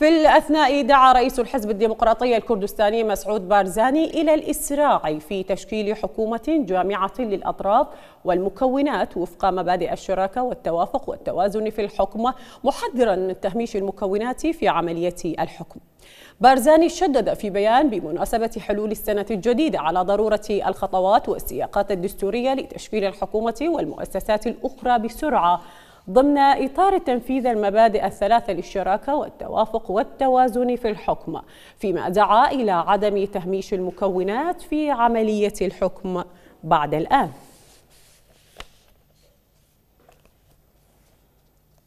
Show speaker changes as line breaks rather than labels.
في الأثناء دعا رئيس الحزب الديمقراطي الكردستاني مسعود بارزاني إلى الإسراع في تشكيل حكومة جامعة للأطراف والمكونات وفق مبادئ الشراكة والتوافق والتوازن في الحكم محذرا من تهميش المكونات في عملية الحكم بارزاني شدد في بيان بمناسبة حلول السنة الجديدة على ضرورة الخطوات والسياقات الدستورية لتشكيل الحكومة والمؤسسات الأخرى بسرعة ضمن إطار تنفيذ المبادئ الثلاثة للشراكة والتوافق والتوازن في الحكم فيما دعا إلى عدم تهميش المكونات في عملية الحكم بعد الآن